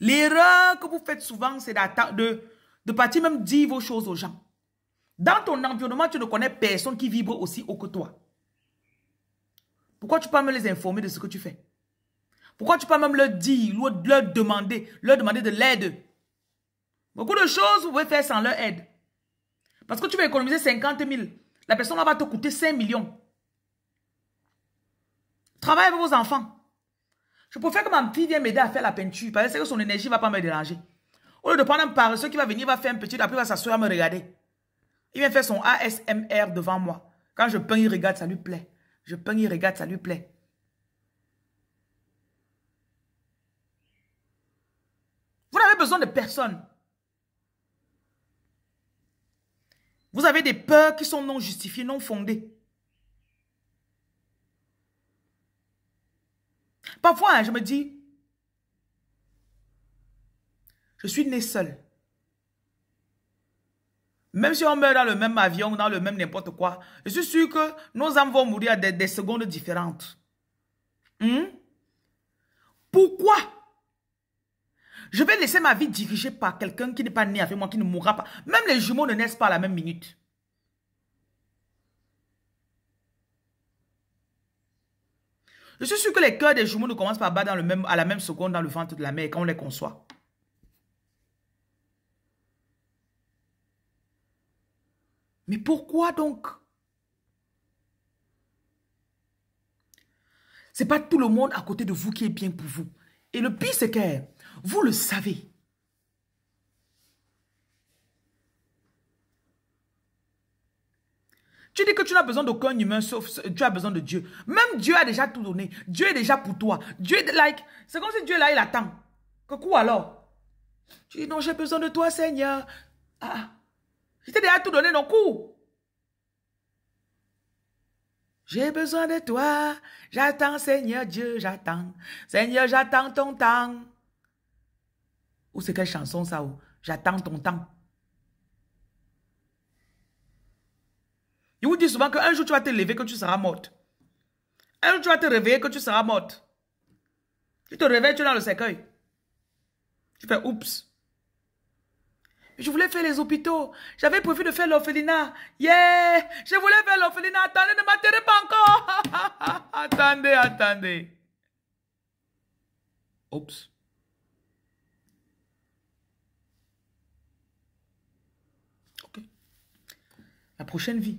L'erreur que vous faites souvent, c'est de, de partir même dire vos choses aux gens. Dans ton environnement, tu ne connais personne qui vibre aussi haut que toi. Pourquoi tu peux même les informer de ce que tu fais Pourquoi tu peux même leur dire, leur demander, leur demander de l'aide Beaucoup de choses, vous pouvez faire sans leur aide. Parce que tu veux économiser 50 000. La personne va te coûter 5 millions. Travaille avec vos enfants. Je préfère que ma fille vienne m'aider à faire la peinture parce que son énergie ne va pas me déranger. Au lieu de prendre un paresseux qui va venir, va faire un petit, après il va s'asseoir à me regarder. Il vient faire son ASMR devant moi. Quand je peins, il regarde, ça lui plaît. Je peins, il regarde, ça lui plaît. Vous n'avez besoin de personne. Vous avez des peurs qui sont non justifiées, non fondées. Parfois, hein, je me dis, je suis né seul. Même si on meurt dans le même avion, ou dans le même n'importe quoi, je suis sûr que nos âmes vont mourir à des, secondes différentes. Hmm? Pourquoi Je vais laisser ma vie dirigée par quelqu'un qui n'est pas né avec moi, qui ne mourra pas. Même les jumeaux ne naissent pas à la même minute. Je suis sûr que les cœurs des jumeaux ne commencent pas à battre dans le même, à la même seconde dans le ventre de la mère quand on les conçoit. Mais pourquoi donc C'est pas tout le monde à côté de vous qui est bien pour vous. Et le pire, c'est que vous le savez. Tu dis que tu n'as besoin d'aucun humain sauf tu as besoin de Dieu. Même Dieu a déjà tout donné. Dieu est déjà pour toi. Dieu est like. C'est comme si Dieu là, il attend. Que quoi alors? Tu dis non, j'ai besoin de toi, Seigneur. Ah. ah. Je t'ai déjà tout donné, non coup. J'ai besoin de toi. J'attends, Seigneur Dieu, j'attends. Seigneur, j'attends ton temps. Ou c'est quelle chanson ça J'attends ton temps. vous dis souvent qu'un jour tu vas te lever, que tu seras morte. Un jour tu vas te réveiller, que tu seras morte. Tu te réveilles, tu es dans le cercueil. Tu fais oups. Je voulais faire les hôpitaux. J'avais prévu de faire l'orphelinat. Yeah! Je voulais faire l'orphelinat. Attendez, ne m'attirez pas encore. attendez, attendez. Oups. Ok. La prochaine vie.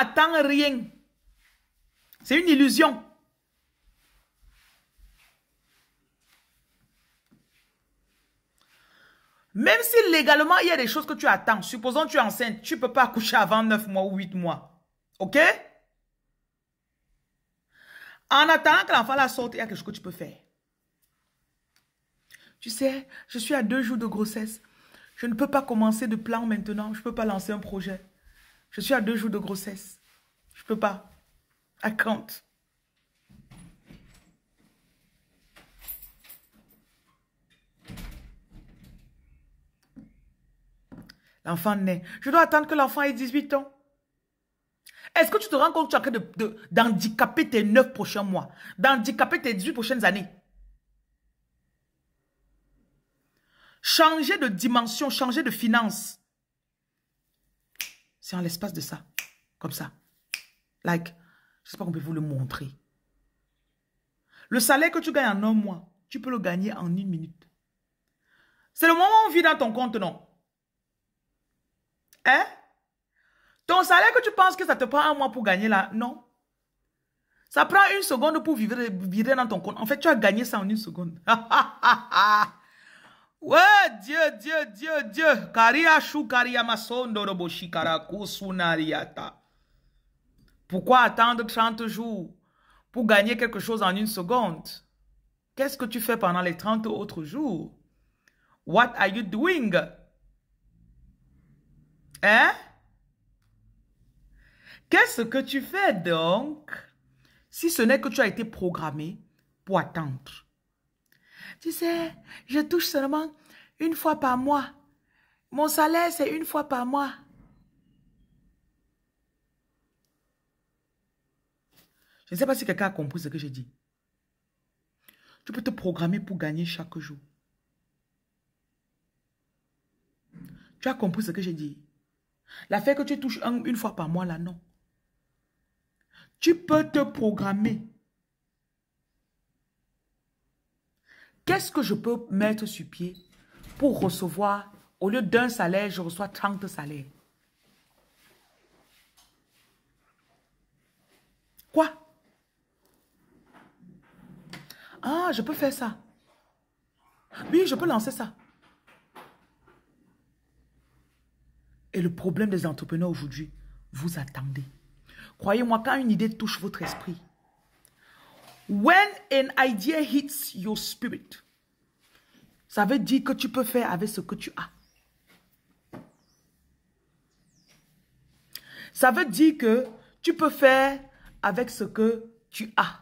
n'attends rien. C'est une illusion. Même si légalement, il y a des choses que tu attends. Supposons que tu es enceinte, tu ne peux pas accoucher avant 9 mois ou 8 mois. OK? En attendant que l'enfant la sorte, il y a quelque chose que tu peux faire. Tu sais, je suis à deux jours de grossesse. Je ne peux pas commencer de plan maintenant. Je ne peux pas lancer un projet. Je suis à deux jours de grossesse. Je peux pas. À quand L'enfant naît. Je dois attendre que l'enfant ait 18 ans. Est-ce que tu te rends compte que tu es en train d'handicaper tes 9 prochains mois, d'handicaper tes 18 prochaines années Changer de dimension, changer de finance. C'est en l'espace de ça. Comme ça. Like, je sais pas qu'on peut vous le montrer. Le salaire que tu gagnes en un mois, tu peux le gagner en une minute. C'est le moment où on vit dans ton compte, non? Hein? Ton salaire que tu penses que ça te prend un mois pour gagner là, non. Ça prend une seconde pour vivre, virer dans ton compte. En fait, tu as gagné ça en une seconde. Ouais dieu dieu dieu dieu pourquoi attendre 30 jours pour gagner quelque chose en une seconde Qu'est-ce que tu fais pendant les 30 autres jours What are you doing Hein Qu'est-ce que tu fais donc si ce n'est que tu as été programmé pour attendre tu sais, je touche seulement une fois par mois. Mon salaire, c'est une fois par mois. Je ne sais pas si quelqu'un a compris ce que j'ai dit. Tu peux te programmer pour gagner chaque jour. Tu as compris ce que j'ai dit. L'affaire que tu touches une fois par mois, là, non. Tu peux te programmer Qu'est-ce que je peux mettre sur pied pour recevoir, au lieu d'un salaire, je reçois 30 salaires Quoi Ah, je peux faire ça. Oui, je peux lancer ça. Et le problème des entrepreneurs aujourd'hui, vous attendez. Croyez-moi, quand une idée touche votre esprit, When an idea hits your spirit, ça veut dire que tu peux faire avec ce que tu as. Ça veut dire que tu peux faire avec ce que tu as.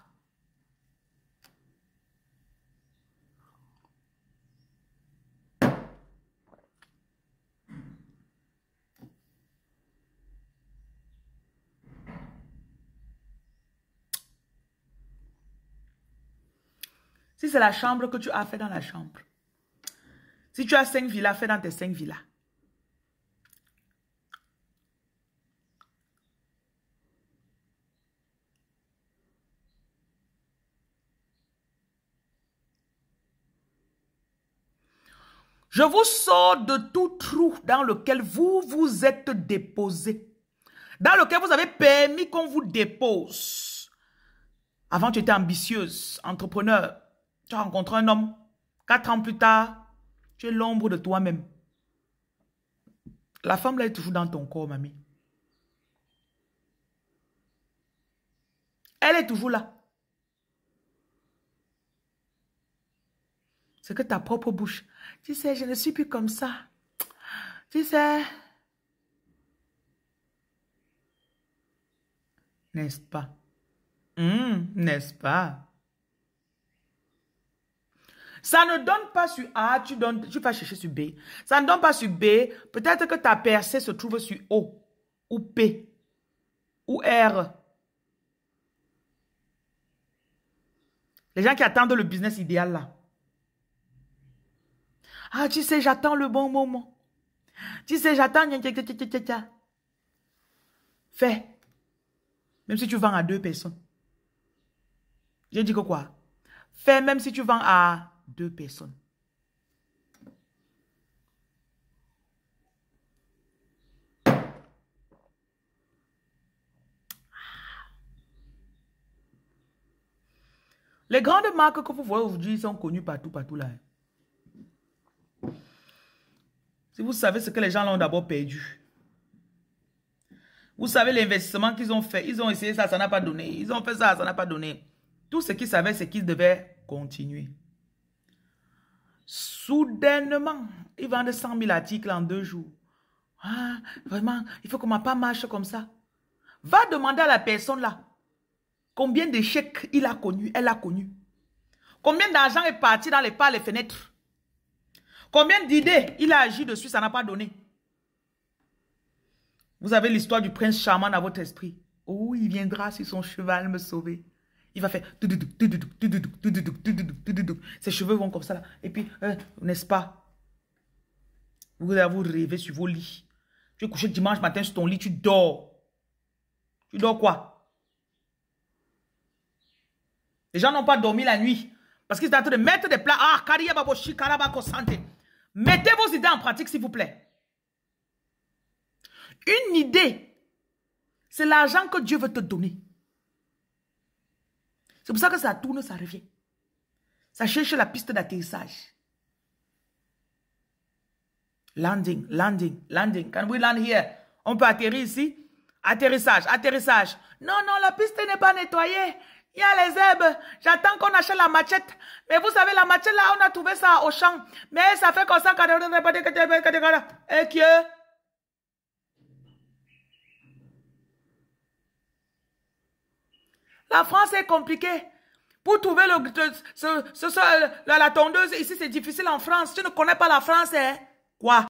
Si c'est la chambre que tu as, fait dans la chambre. Si tu as cinq villas, fais dans tes cinq villas. Je vous sors de tout trou dans lequel vous vous êtes déposé. Dans lequel vous avez permis qu'on vous dépose. Avant, tu étais ambitieuse, entrepreneur. Tu rencontres un homme. Quatre ans plus tard, tu es l'ombre de toi-même. La femme, là, est toujours dans ton corps, mamie. Elle est toujours là. C'est que ta propre bouche. Tu sais, je ne suis plus comme ça. Tu sais. N'est-ce pas? Hmm, n'est-ce pas? Ça ne donne pas sur A, tu, donnes, tu vas chercher sur B. Ça ne donne pas sur B, peut-être que ta percée se trouve sur O, ou P, ou R. Les gens qui attendent le business idéal là. Ah, tu sais, j'attends le bon moment. Tu sais, j'attends. Fais. Même si tu vends à deux personnes. Je dis que quoi? Fais même si tu vends à deux personnes. Les grandes marques que vous voyez aujourd'hui sont connues partout, partout là. Hein. Si vous savez ce que les gens l'ont d'abord perdu. Vous savez l'investissement qu'ils ont fait. Ils ont essayé ça, ça n'a pas donné. Ils ont fait ça, ça n'a pas donné. Tout ce qu'ils savaient, c'est qu'ils devaient continuer. Soudainement, il vendait 100 000 articles en deux jours. Ah, vraiment, il faut que ma pas marche comme ça. Va demander à la personne là combien d'échecs il a connu, elle a connu. Combien d'argent est parti dans les pas, les fenêtres. Combien d'idées il a agi dessus, ça n'a pas donné. Vous avez l'histoire du prince charmant dans votre esprit. Oh, il viendra sur son cheval me sauver. Il va faire... Ses cheveux vont comme ça. Et puis, hein, n'est-ce pas? Vous allez vous rêver sur vos lits. Tu es couché dimanche matin sur ton lit, tu dors. Tu dors quoi? Les gens n'ont pas dormi la nuit. Parce qu'ils sont en train de mettre des plats. Ah, karabako, santé. Mettez vos idées en pratique, s'il vous plaît. Une idée, c'est l'argent que Dieu veut te donner. C'est pour ça que ça tourne, ça revient. Ça cherche la piste d'atterrissage. Landing, landing, landing. Can we land here? On peut atterrir ici? Atterrissage, atterrissage. Non, non, la piste n'est pas nettoyée. Il y a les herbes. J'attends qu'on achète la machette. Mais vous savez, la machette là, on a trouvé ça au champ. Mais ça fait comme ça. Et que... La France est compliquée. Pour trouver le, ce, ce, la, la, tondeuse ici, c'est difficile en France. Tu ne connais pas la France, hein? Quoi?